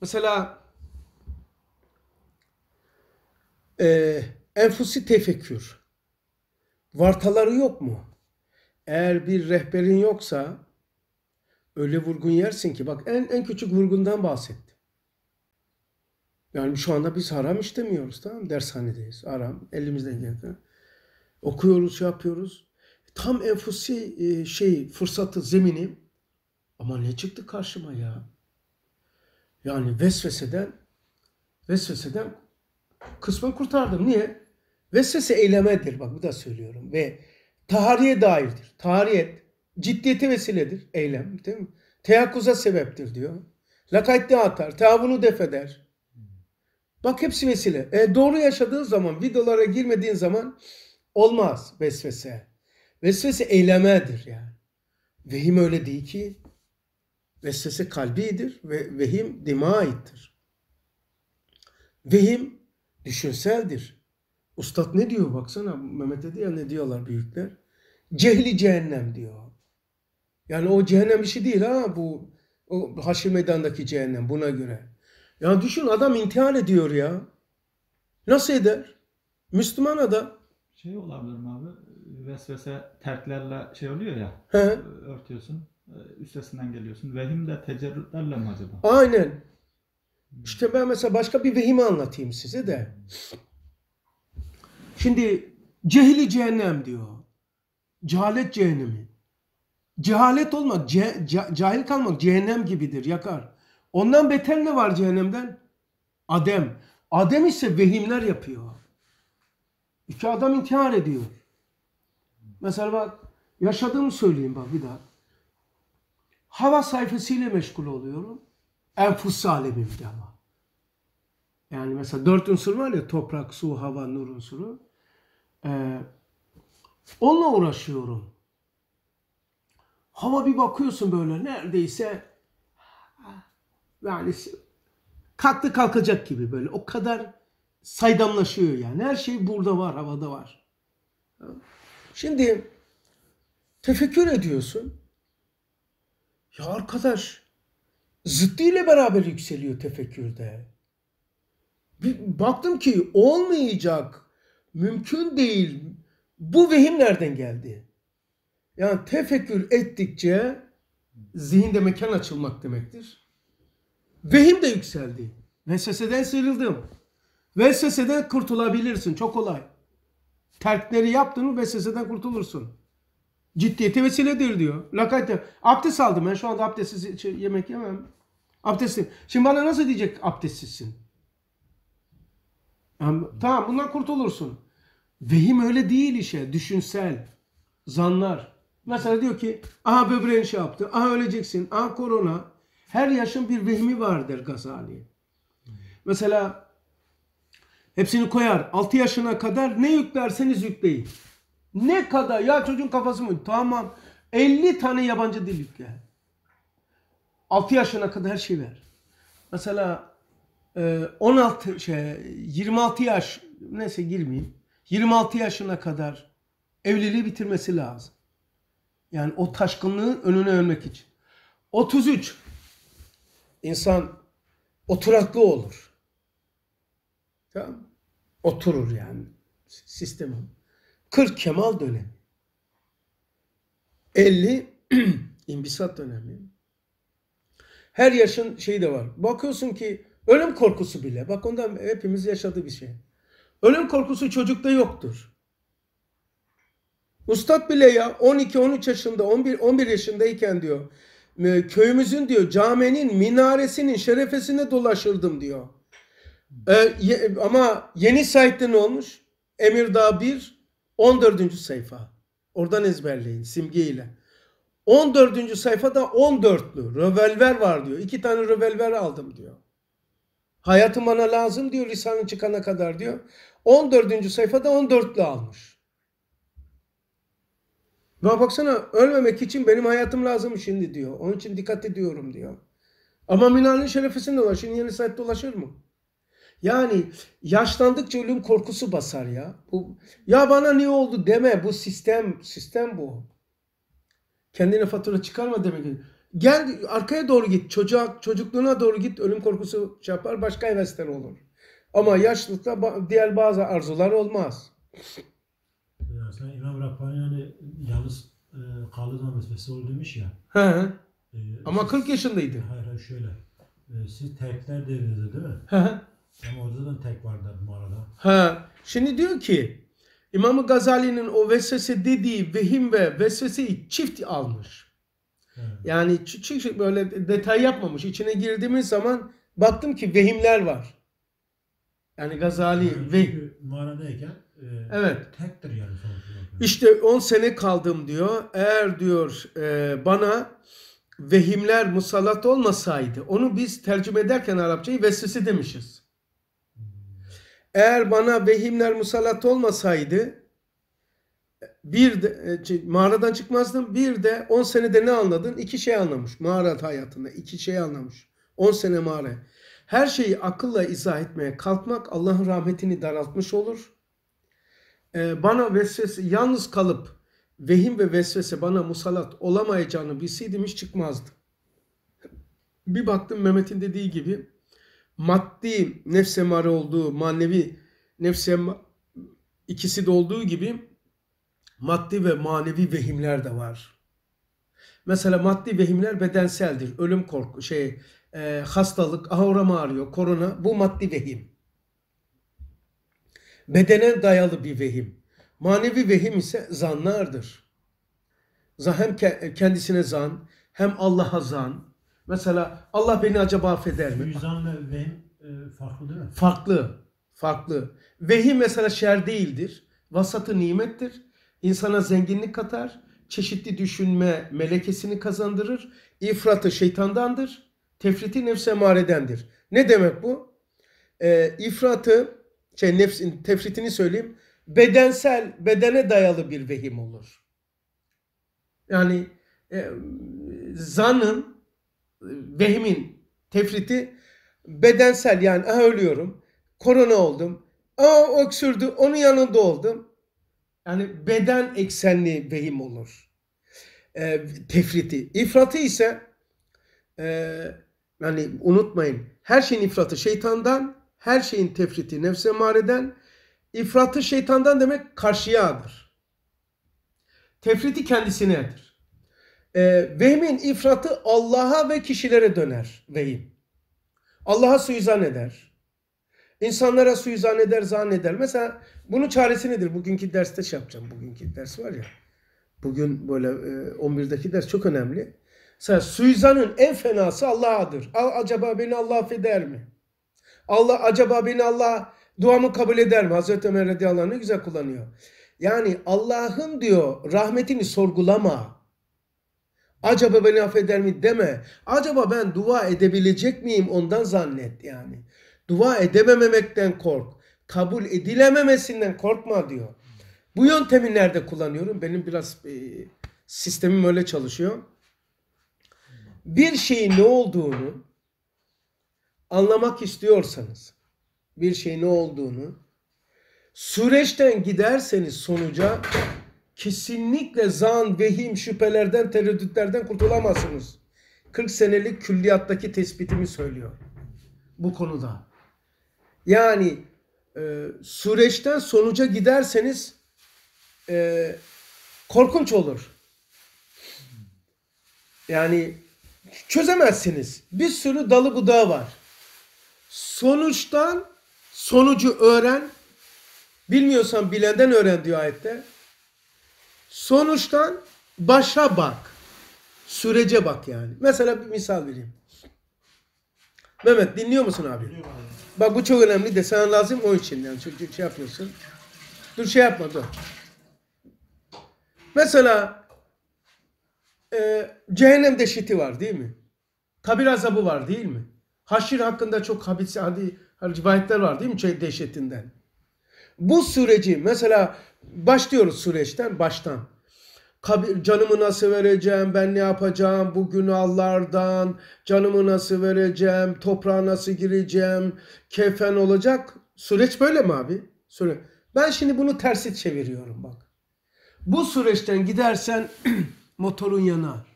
Mesela e, enfusi tefekkür. Vartaları yok mu? Eğer bir rehberin yoksa öyle vurgun yersin ki bak en en küçük vurgundan bahsetti. Yani şu anda biz haram işlemiyoruz tamam Dershanedeyiz. Haram. Elimizden geldi. Okuyoruz, şey yapıyoruz. Tam enfusi e, şey fırsatı, zemini. Ama ne çıktı karşıma ya? Yani vesveseden vesveseden kısmen kurtardım. Niye? Vesvese eylemedir. Bak bu da söylüyorum. Ve tahariye dairdir. Tahariyet ciddiyete vesiledir. Eylem değil mi? Teyakkuza sebeptir diyor. Lakaytte atar. Tavunu defeder. Bak hepsi vesile. E, doğru yaşadığın zaman, videolara girmediğin zaman olmaz vesvese. Vesvese eylemedir yani. Vehim öyle değil ki. Vesvese kalbidir ve vehim dima aittir. Vehim düşünseldir. Ustad ne diyor baksana Mehmet Ediya ne diyorlar büyükler? Cehli cehennem diyor. Yani o cehennem işi değil ha bu o haşir meydandaki cehennem buna göre. Ya düşün adam intihar ediyor ya. Nasıl eder? Müslüman adam. Şey olabilir mi abi? Vesvese terklerle şey oluyor ya. He. Örtüyorsun. E, üstesinden geliyorsun. Vehim de tecerrütlerle mi acaba? Aynen. Hmm. İşte ben mesela başka bir vehimi anlatayım size de. Şimdi cehili cehennem diyor. Cehalet cehennemi. Cehalet olmak, ce, ce, cahil kalmak cehennem gibidir, yakar. Ondan beter ne var cehennemden? Adem. Adem ise vehimler yapıyor. İki adam intihar ediyor. Mesela bak yaşadığımı söyleyeyim bak bir daha hava sayfasıyla meşgul oluyorum. Enfus alemimde ama. Yani mesela dört unsur var ya toprak, su, hava, nur unsuru. Ee, onunla uğraşıyorum. Hava bir bakıyorsun böyle neredeyse yani kalktı kalkacak gibi böyle. O kadar saydamlaşıyor yani. Her şey burada var, havada var. Şimdi tefekkür ediyorsun. Ya arkadaş zıddıyla beraber yükseliyor tefekkürde. Bir baktım ki olmayacak, mümkün değil. Bu vehim nereden geldi? Yani tefekkür ettikçe zihinde mekan açılmak demektir. Vehim de yükseldi. Vesveseden sıyrıldım. Vesveseden kurtulabilirsin. Çok kolay. Terkleri yaptın mı vesveseden kurtulursun ciddiyete vesiledir diyor. Lakayte. Abdest aldım ben şu anda abdestsiz şey, yemek yemem. Abdestsiz. Şimdi bana nasıl diyecek abdestsizsin? Yani, tamam bundan kurtulursun. Vehim öyle değil işe. Düşünsel. Zanlar. Mesela diyor ki aha böbreğin şey yaptı. Aha öleceksin. Aha korona. Her yaşın bir vehmi vardır Gazali. Mesela hepsini koyar. 6 yaşına kadar ne yüklerseniz yükleyin. Ne kadar? Ya çocuğun kafası mı? Tamam. 50 tane yabancı dil yükle. 6 yaşına kadar her şeyi ver. Mesela 16 e, şey 26 yaş neyse girmeyeyim. 26 yaşına kadar evliliği bitirmesi lazım. Yani o taşkınlığın önüne ölmek için. 33 insan oturaklı olur. Tamam? Oturur yani sistemin. 40 kemal dönemi. 50 imbisat dönemi. Her yaşın şeyi de var. Bakıyorsun ki ölüm korkusu bile. Bak ondan hepimiz yaşadığı bir şey. Ölüm korkusu çocukta yoktur. Ustad bile ya 12-13 yaşında 11-11 yaşındayken diyor köyümüzün diyor caminin minaresinin şerefesine dolaşırdım diyor. Ee, ye, ama yeni sahipte ne olmuş? Emirdağ 1, 14. sayfa. Oradan ezberleyin simgeyle. 14. sayfada 14'lü revolver var diyor. İki tane revolver aldım diyor. Hayatım bana lazım diyor lisanı çıkana kadar diyor. 14. sayfada 14'lü almış. Buna baksana ölmemek için benim hayatım lazım şimdi diyor. Onun için dikkat ediyorum diyor. Ama minanın şerefesinde var. Şimdi yeni saatte dolaşır mı? Yani yaşlandıkça ölüm korkusu basar ya. Bu, ya bana ne oldu deme. Bu sistem, sistem bu. Kendine fatura çıkarma demek Gel arkaya doğru git. Çocuğa, çocukluğuna doğru git. Ölüm korkusu şey yapar. Başka hevesler olur. Ama yaşlılıkta diğer bazı arzular olmaz. Ya sen İmam Rabbani yani yalnız e, kalırma mesfesi ol demiş ya. He. E, Ama siz, 40 yaşındaydı. Hayır hayır şöyle. E, siz terkler devrinizde değil mi? He. Ama orada da tek vardı bu arada. Ha. Şimdi diyor ki İmam Gazali'nin o vesvese dediği vehim ve vesveseyi çift almış. Evet. Yani çift böyle detay yapmamış. İçine girdiğimiz zaman baktım ki vehimler var. Yani Gazali yani ve mağaradayken e, evet. tektir yani sonuçta. İşte 10 sene kaldım diyor. Eğer diyor e, bana vehimler musallat olmasaydı onu biz tercüme ederken Arapçayı vesvese demişiz. Eğer bana vehimler musallat olmasaydı bir de, e, mağaradan çıkmazdım. Bir de 10 senede ne anladın? İki şey anlamış. Mağara hayatında iki şey anlamış. 10 sene mağara. Her şeyi akılla izah etmeye kalkmak Allah'ın rahmetini daraltmış olur. Ee, bana vesvese yalnız kalıp vehim ve vesvese bana musallat olamayacağını bilseydim hiç çıkmazdım. Bir baktım Mehmet'in dediği gibi maddi nefs emare olduğu, manevi nefse ikisi de olduğu gibi maddi ve manevi vehimler de var. Mesela maddi vehimler bedenseldir. Ölüm korku, şey, e, hastalık, ahura ağrıyor, korona bu maddi vehim. Bedene dayalı bir vehim. Manevi vehim ise zanlardır. Hem kendisine zan, hem Allah'a zan, Mesela Allah beni acaba affeder mi? Füyüzan ve vehim e, farklı değil mi? Farklı. Farklı. Vehim mesela şer değildir. Vasatı nimettir. İnsana zenginlik katar. Çeşitli düşünme melekesini kazandırır. İfratı şeytandandır. Tefriti nefse maredendir. Ne demek bu? E, ifratı, şey nefsin tefritini söyleyeyim. Bedensel, bedene dayalı bir vehim olur. Yani e, zanın vehimin tefriti bedensel yani aha ölüyorum. Korona oldum. Aa öksürdü onun yanında oldum. Yani beden eksenli vehim olur. E, tefriti. İfratı ise e, yani unutmayın her şeyin ifratı şeytandan, her şeyin tefriti nefse mareden, ifratı şeytandan demek karşıyağdır. Tefriti kendisinedir. E, vehmin ifratı Allah'a ve kişilere döner vehim. Allah'a suizan eder. İnsanlara suizan eder, zanneder. Mesela bunun çaresi nedir? Bugünkü derste şey yapacağım. Bugünkü ders var ya. Bugün böyle e, 11'deki ders çok önemli. Mesela suizanın en fenası Allah'adır. Acaba beni Allah affeder mi? Allah acaba beni Allah duamı kabul eder mi? Hazreti Ömer radıyallahu anh ne güzel kullanıyor. Yani Allah'ın diyor rahmetini sorgulama. Acaba beni affeder mi deme. Acaba ben dua edebilecek miyim ondan zannet yani. Dua edememekten kork. Kabul edilememesinden korkma diyor. Bu yöntemi nerede kullanıyorum? Benim biraz e, sistemim öyle çalışıyor. Bir şeyin ne olduğunu anlamak istiyorsanız, bir şeyin ne olduğunu süreçten giderseniz sonuca kesinlikle zan, vehim, şüphelerden, tereddütlerden kurtulamazsınız. 40 senelik külliyattaki tespitimi söylüyor bu konuda. Yani e, süreçten sonuca giderseniz e, korkunç olur. Yani çözemezsiniz. Bir sürü dalı budağı var. Sonuçtan sonucu öğren. Bilmiyorsan bilenden öğren diyor ayette. Sonuçtan başa bak. Sürece bak yani. Mesela bir misal vereyim. Mehmet dinliyor musun abi? Dinliyorum abi. Bak bu çok önemli de sana lazım o için yani çünkü şey yapıyorsun. Dur şey yapma dur. Mesela e, cehennemde şiti var değil mi? Kabir azabı var değil mi? Haşir hakkında çok habis, hadi, rivayetler var değil mi? Şey dehşetinden bu süreci mesela başlıyoruz süreçten baştan. Kabir, canımı nasıl vereceğim, ben ne yapacağım bu günahlardan, canımı nasıl vereceğim, toprağa nasıl gireceğim, kefen olacak. Süreç böyle mi abi? Süre. Ben şimdi bunu tersi çeviriyorum bak. Bu süreçten gidersen motorun yanar.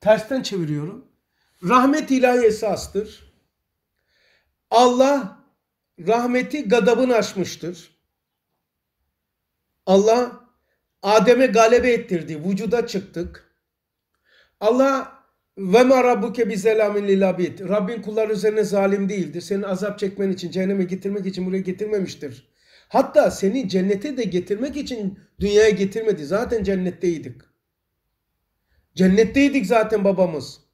Tersten çeviriyorum. Rahmet ilahi esastır. Allah rahmeti gadabın aşmıştır. Allah Adem'e galebe ettirdi. Vücuda çıktık. Allah ve ma rabbuke bi zelamin lil abid. Rabbin kullar üzerine zalim değildir. Senin azap çekmen için, cehenneme getirmek için buraya getirmemiştir. Hatta seni cennete de getirmek için dünyaya getirmedi. Zaten cennetteydik. Cennetteydik zaten babamız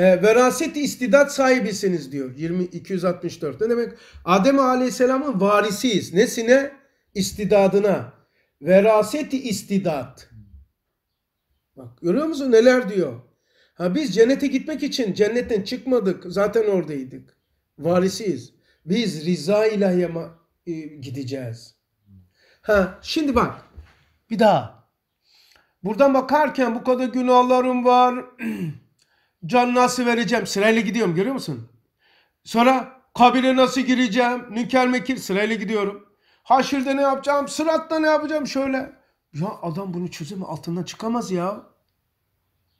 e, ee, veraset istidat sahibisiniz diyor 20 264. Ne demek? Adem Aleyhisselam'ın varisiyiz. Nesine? İstidadına. veraset istidat. Bak görüyor musun neler diyor? Ha biz cennete gitmek için cennetten çıkmadık. Zaten oradaydık. Varisiyiz. Biz rıza ilahiye e, gideceğiz. Ha şimdi bak. Bir daha. Buradan bakarken bu kadar günahlarım var. Can nasıl vereceğim? Sırayla gidiyorum görüyor musun? Sonra kabire nasıl gireceğim? Nüker mekir sırayla gidiyorum. Haşirde ne yapacağım? Sıratta ne yapacağım? Şöyle. Ya adam bunu çözeme altından çıkamaz ya.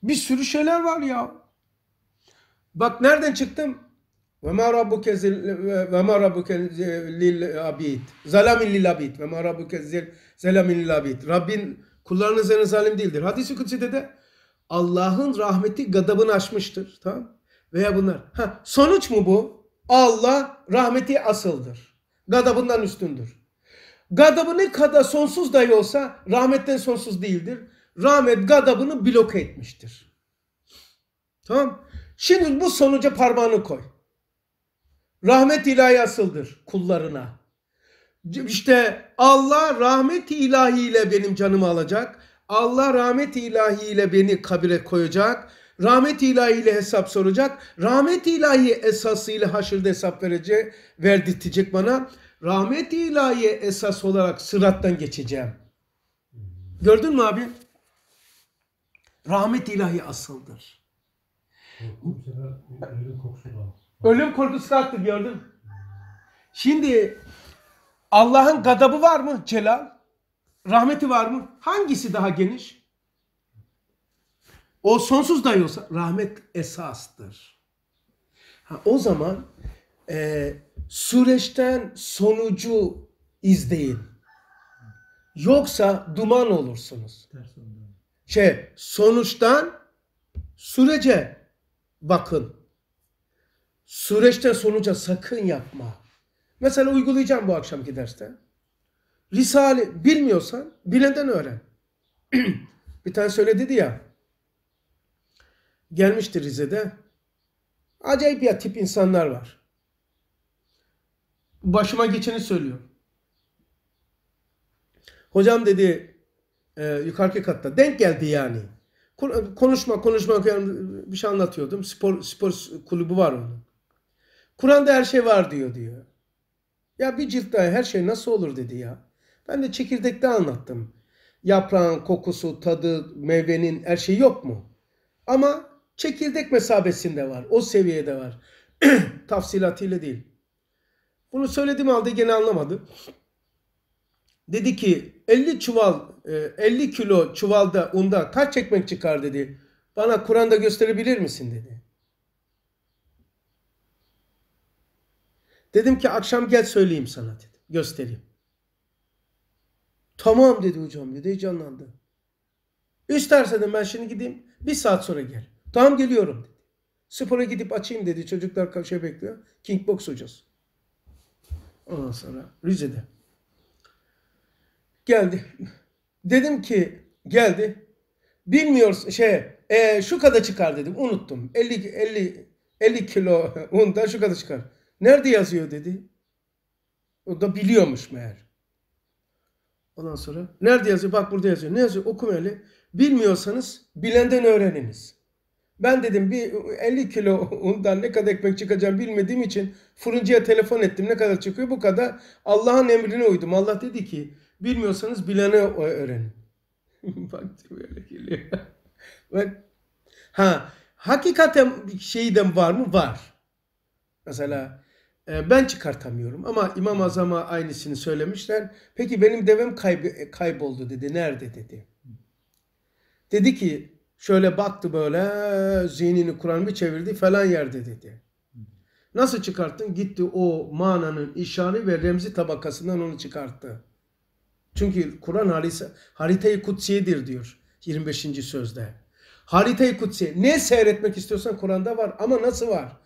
Bir sürü şeyler var ya. Bak nereden çıktım? Ve ma rabbuke ve ma rabbuke lil abid. Zalamin lil abid. Ve ma rabbuke zelamin lil abid. Rabbin kullarına zalim değildir. Hadis-i kutsi de Allah'ın rahmeti gadabını aşmıştır. Tamam Veya bunlar. Ha, sonuç mu bu? Allah rahmeti asıldır. Gadabından üstündür. Gadabı ne kadar sonsuz dahi olsa rahmetten sonsuz değildir. Rahmet gadabını bloke etmiştir. Tamam Şimdi bu sonuca parmağını koy. Rahmet ilahi asıldır kullarına. İşte Allah rahmet ilahiyle benim canımı alacak. Allah rahmet ilahiyle beni kabire koyacak. Rahmet ilahiyle hesap soracak. Rahmet ilahi esasıyla haşırda hesap verecek, verdirtecek bana. Rahmet ilahi esas olarak sırattan geçeceğim. Gördün mü abi? Rahmet ilahi asıldır. Ölüm korkusu da attı gördüm. Şimdi Allah'ın gadabı var mı Celal? rahmeti var mı? Hangisi daha geniş? O sonsuz dahi olsa rahmet esastır. Ha, o zaman e, süreçten sonucu izleyin. Yoksa duman olursunuz. Şey, sonuçtan sürece bakın. Süreçten sonuca sakın yapma. Mesela uygulayacağım bu akşamki derste. Risale bilmiyorsan bilenden öğren. bir tane söyledi dedi ya. Gelmişti Rize'de. Acayip ya tip insanlar var. Başıma geçeni söylüyor. Hocam dedi e, yukarıki katta denk geldi yani. Konuşma konuşma bir şey anlatıyordum. Spor spor kulübü var onun. Kur'an'da her şey var diyor diyor. Ya bir cilt daha her şey nasıl olur dedi ya. Ben de çekirdekte anlattım. Yaprağın kokusu, tadı, meyvenin her şeyi yok mu? Ama çekirdek mesabesinde var. O seviyede var. Tafsilatıyla değil. Bunu söylediğim halde gene anlamadı. Dedi ki 50 çuval, 50 e, kilo çuvalda unda kaç ekmek çıkar dedi. Bana Kur'an'da gösterebilir misin dedi. Dedim ki akşam gel söyleyeyim sana dedim. Göstereyim. Tamam dedi hocam dedi heyecanlandı. İstersen ben şimdi gideyim bir saat sonra gel. Tamam geliyorum dedi. Spora gidip açayım dedi. Çocuklar şey bekliyor. King Box hocası. Ondan sonra Rize'de. Geldi. Dedim ki geldi. Bilmiyoruz şey e, şu kadar çıkar dedim. Unuttum. 50 50 50 kilo undan şu kadar çıkar. Nerede yazıyor dedi. O da biliyormuş meğer. Ondan sonra nerede yazıyor? Bak burada yazıyor. Ne yazıyor? Okumayalım. Bilmiyorsanız bilenden öğreniniz. Ben dedim bir 50 kilo undan ne kadar ekmek çıkacağım bilmediğim için fırıncıya telefon ettim. Ne kadar çıkıyor? Bu kadar. Allah'ın emrine uydum. Allah dedi ki bilmiyorsanız bilene öğrenin. Bak böyle geliyor. Bak. Ha hakikaten şeyden var mı? Var. Mesela ee, ben çıkartamıyorum. Ama İmam Azam'a aynısını söylemişler. Peki benim devem kayb e, kayboldu dedi. Nerede dedi. Dedi ki şöyle baktı böyle zihnini Kur'an bir çevirdi falan yerde dedi. Nasıl çıkarttın? Gitti o mananın işari ve remzi tabakasından onu çıkarttı. Çünkü Kur'an haritayı kutsiyedir diyor 25. sözde. Haritayı kutsi. Ne seyretmek istiyorsan Kur'an'da var ama nasıl var?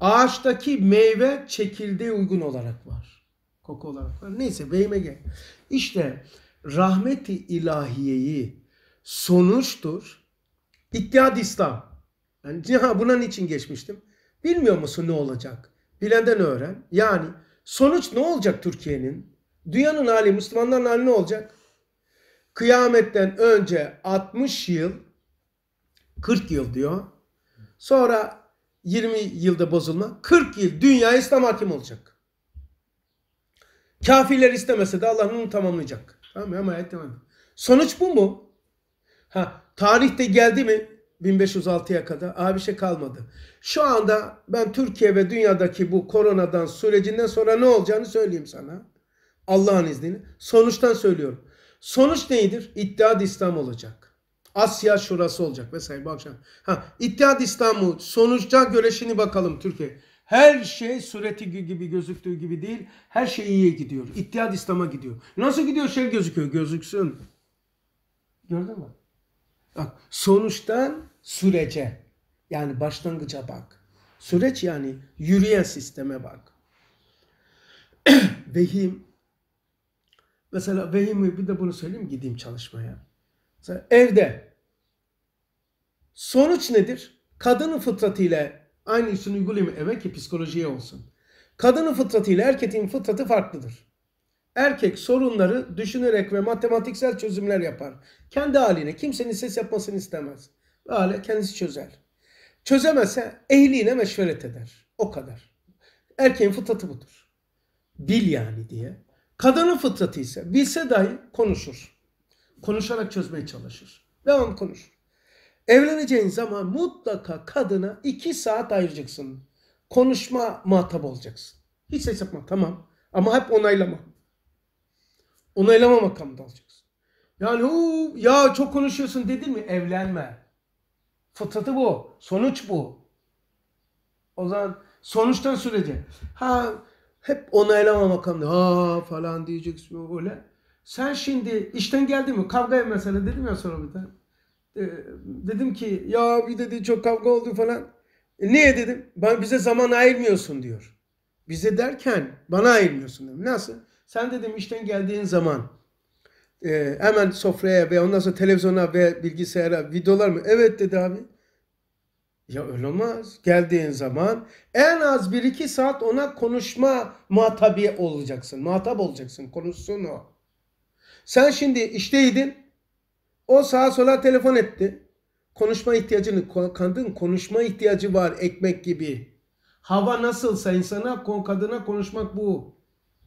Ağaçtaki meyve çekirdeğe uygun olarak var. Koku olarak var. Neyse beyime gel. İşte rahmeti ilahiyeyi sonuçtur. İttihad İslam. Yani ciha buna niçin geçmiştim? Bilmiyor musun ne olacak? Bilenden öğren. Yani sonuç ne olacak Türkiye'nin? Dünyanın hali, Müslümanların hali ne olacak? Kıyametten önce 60 yıl, 40 yıl diyor. Sonra 20 yılda bozulma. 40 yıl dünya İslam hakim olacak. Kafirler istemese de Allah onu tamamlayacak. Tamam mı? Ama ayet devam Sonuç bu mu? Ha, tarihte geldi mi 1506'ya kadar? Abi bir şey kalmadı. Şu anda ben Türkiye ve dünyadaki bu koronadan sürecinden sonra ne olacağını söyleyeyim sana. Allah'ın izniyle. Sonuçtan söylüyorum. Sonuç nedir? İddia İslam olacak. Asya Şurası olacak vesaire bu akşam. Ha, İttihat İstanbul sonuçta göre şimdi bakalım Türkiye. Her şey sureti gibi gözüktüğü gibi değil. Her şey iyiye gidiyor. İttihat İslam'a gidiyor. Nasıl gidiyor şey gözüküyor gözüksün. Gördün mü? Bak sonuçtan sürece yani başlangıca bak. Süreç yani yürüyen sisteme bak. vehim mesela vehim bir de bunu söyleyeyim gideyim çalışmaya. Mesela evde sonuç nedir? Kadının fıtratıyla aynı işin uygulayayım eve ki psikolojiye olsun. Kadının fıtratıyla erkeğin fıtratı farklıdır. Erkek sorunları düşünerek ve matematiksel çözümler yapar. Kendi haline kimsenin ses yapmasını istemez. Hale kendisi çözer. Çözemezse ehliyle meşveret eder. O kadar. Erkeğin fıtratı budur. Bil yani diye. Kadının fıtratı ise bilse dahi konuşur konuşarak çözmeye çalışır. Devam konuş. Evleneceğin zaman mutlaka kadına iki saat ayıracaksın. Konuşma muhatap olacaksın. Hiç ses yapma tamam. Ama hep onaylama. Onaylama makamında olacaksın. Yani o ya çok konuşuyorsun dedin mi evlenme. Fıtratı bu. Sonuç bu. O zaman sonuçtan sürece. Ha hep onaylama makamında. Ha falan diyeceksin öyle. Sen şimdi işten geldi mi? Kavgaya mesela dedim ya sonra bir tane. Ee, dedim ki ya bir dedi çok kavga oldu falan. E, niye dedim? Ben bize zaman ayırmıyorsun diyor. Bize derken bana ayırmıyorsun dedim. Nasıl? Sen dedim işten geldiğin zaman e, hemen sofraya ve ondan sonra televizyona ve bilgisayara videolar mı? Evet dedi abi. Ya öyle olmaz. Geldiğin zaman en az bir iki saat ona konuşma muhatabi olacaksın. Muhatap olacaksın. Konuşsun o. Sen şimdi işteydin. O sağa sola telefon etti. Konuşma ihtiyacını, kadın konuşma ihtiyacı var ekmek gibi. Hava nasılsa insana, kadına konuşmak bu.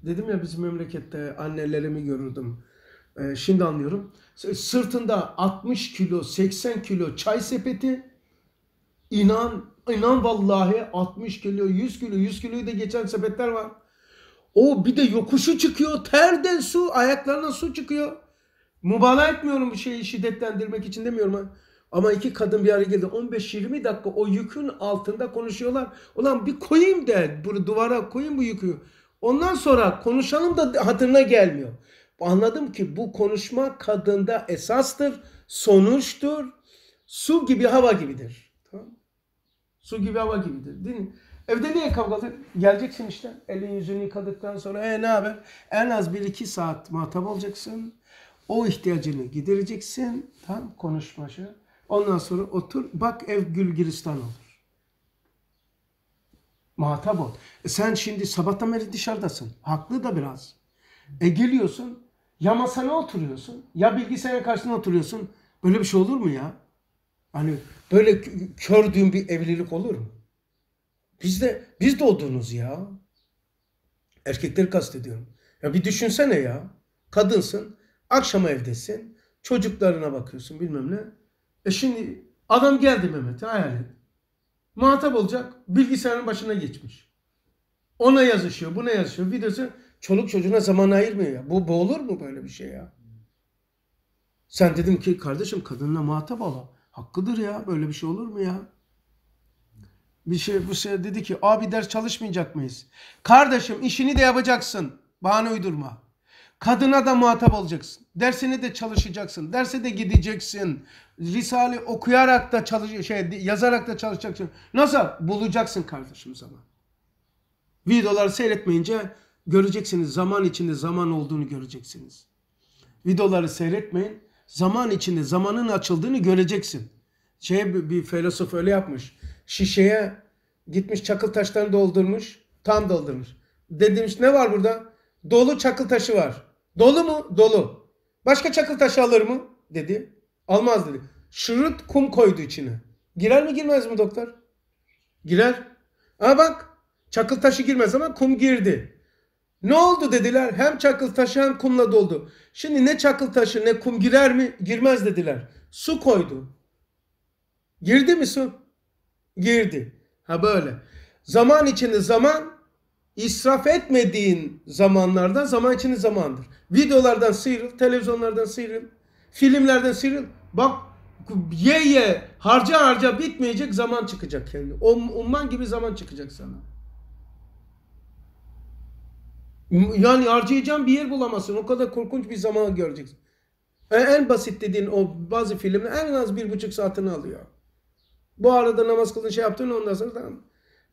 Dedim ya bizim memlekette annelerimi görürdüm. Ee, şimdi anlıyorum. Sırtında 60 kilo, 80 kilo çay sepeti. İnan, inan vallahi 60 kilo, 100 kilo, 100 kiloyu da geçen sepetler var. O bir de yokuşu çıkıyor. Terden su, ayaklarına su çıkıyor. Mübalağa etmiyorum bu şeyi şiddetlendirmek için demiyorum. Ha. Ama iki kadın bir araya geldi. 15-20 dakika o yükün altında konuşuyorlar. Ulan bir koyayım de bunu duvara koyayım bu yükü. Ondan sonra konuşalım da hatırına gelmiyor. Anladım ki bu konuşma kadında esastır, sonuçtur. Su gibi hava gibidir. Tamam. Su gibi hava gibidir. Değil mi? Evde niye kavga Geleceksin işte. Elin yüzünü yıkadıktan sonra e ne haber? En az 1-2 saat muhatap olacaksın. O ihtiyacını gidereceksin. Tam konuşmaşı. Ondan sonra otur. Bak ev gül olur. Muhatap ol. E sen şimdi sabahtan beri dışarıdasın. Haklı da biraz. E geliyorsun. Ya masana oturuyorsun. Ya bilgisayar karşısına oturuyorsun. Böyle bir şey olur mu ya? Hani böyle kördüğün bir evlilik olur mu? Biz de biz de odunuz ya. Erkekleri kastediyorum. Ya bir düşünsene ya. Kadınsın, akşama evdesin, çocuklarına bakıyorsun bilmem ne. E şimdi adam geldi Mehmet hayal et. Muhatap olacak, bilgisayarın başına geçmiş. Ona yazışıyor, buna yazışıyor. Videosu çoluk çocuğuna zaman ayırmıyor ya. Bu, bu olur mu böyle bir şey ya? Sen dedim ki kardeşim kadınla muhatap ol. Hakkıdır ya böyle bir şey olur mu ya? bir şey bu şey dedi ki abi ders çalışmayacak mıyız? Kardeşim işini de yapacaksın. Bahane uydurma. Kadına da muhatap olacaksın. Dersini de çalışacaksın. Derse de gideceksin. Risale okuyarak da çalış şey yazarak da çalışacaksın. Nasıl bulacaksın kardeşim zaman? Videoları seyretmeyince göreceksiniz zaman içinde zaman olduğunu göreceksiniz. Videoları seyretmeyin. Zaman içinde zamanın açıldığını göreceksin. Şey bir, bir filosof öyle yapmış şişeye gitmiş çakıl taşlarını doldurmuş. Tam doldurmuş. Demiş ne var burada? Dolu çakıl taşı var. Dolu mu? Dolu. Başka çakıl taşı alır mı? Dedi. Almaz dedi. Şırıt kum koydu içine. Girer mi girmez mi doktor? Girer. Ama bak çakıl taşı girmez ama kum girdi. Ne oldu dediler. Hem çakıl taşı hem kumla doldu. Şimdi ne çakıl taşı ne kum girer mi? Girmez dediler. Su koydu. Girdi mi su? girdi. Ha böyle. Zaman içinde zaman israf etmediğin zamanlarda zaman içinde zamandır. Videolardan sıyrıl, televizyonlardan sıyrıl, filmlerden sıyrıl. Bak ye ye harca harca bitmeyecek zaman çıkacak kendine. Um, umman gibi zaman çıkacak sana. Yani harcayacağım bir yer bulamazsın. O kadar korkunç bir zaman göreceksin. E, en basit dediğin o bazı filmler en az bir buçuk saatini alıyor. Bu arada namaz kılın şey yaptın ondan sonra tamam.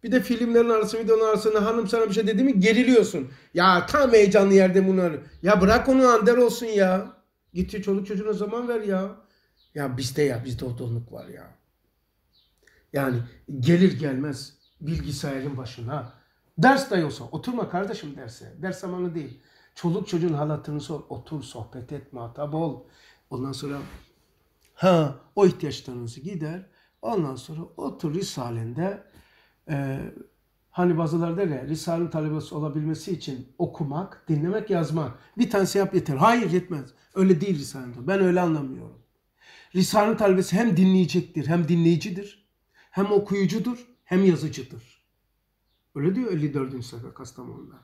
Bir de filmlerin arası videonun arasında hanım sana bir şey dedi mi geriliyorsun. Ya tam heyecanlı yerde bunu Ya bırak onu ander olsun ya. Gitti çoluk çocuğuna zaman ver ya. Ya bizde ya bizde o donluk var ya. Yani gelir gelmez bilgisayarın başına. Ders de yoksa oturma kardeşim derse. Ders zamanı değil. Çoluk çocuğun halatını sor. Otur sohbet et muhatap ol. Ondan sonra ha o ihtiyaçlarınızı gider. Ondan sonra otur Risale'nde e, hani bazıları der ya Risale'nin talebesi olabilmesi için okumak, dinlemek, yazmak. Bir tanesi yap yeter. Hayır yetmez. Öyle değil Risale'nin Ben öyle anlamıyorum. Risale'nin talebesi hem dinleyecektir, hem dinleyicidir, hem okuyucudur, hem yazıcıdır. Öyle diyor 54. sayfa Kastamonu'da.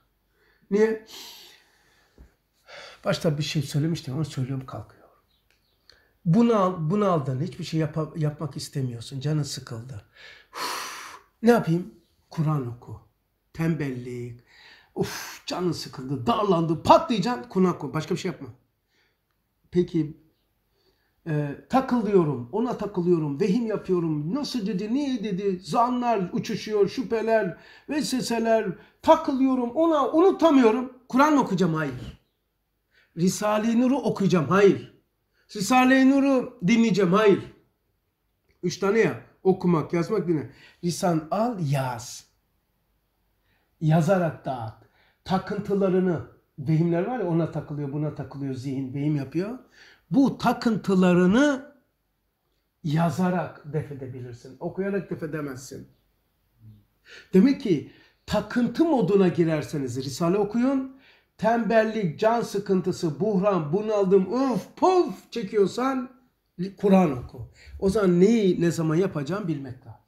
Niye? Başta bir şey söylemiştim ama söylüyorum kalkıyor. Bunal, bunaldın. Hiçbir şey yap yapmak istemiyorsun. Canın sıkıldı. Uf, ne yapayım? Kur'an oku. Tembellik. Uf canın sıkıldı. Darlandı. Patlayacaksın. Kur'an oku. Başka bir şey yapma. Peki e, takılıyorum. Ona takılıyorum. Vehim yapıyorum. Nasıl dedi? Niye dedi? Zanlar uçuşuyor. Şüpheler. Vesveseler. Takılıyorum. Ona unutamıyorum. Kur'an okuyacağım? Hayır. Risale-i Nur'u okuyacağım. Hayır. Risale-i Nur'u dinleyeceğim. Hayır. Üç tane ya. Okumak, yazmak, dinle. Lisan al, yaz. Yazarak dağıt. Takıntılarını, vehimler var ya ona takılıyor, buna takılıyor zihin, vehim yapıyor. Bu takıntılarını yazarak def edebilirsin. Okuyarak def edemezsin. Demek ki takıntı moduna girerseniz Risale okuyun, tembellik, can sıkıntısı, buhran, bunaldım, uf puf çekiyorsan Kur'an oku. O zaman neyi ne zaman yapacağım bilmek lazım.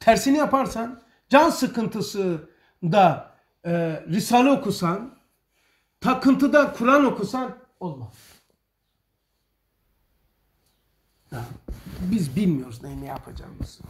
Tersini yaparsan can sıkıntısı da e, Risale okusan, takıntıda Kur'an okusan olmaz. biz bilmiyoruz ne, ne yapacağımızı.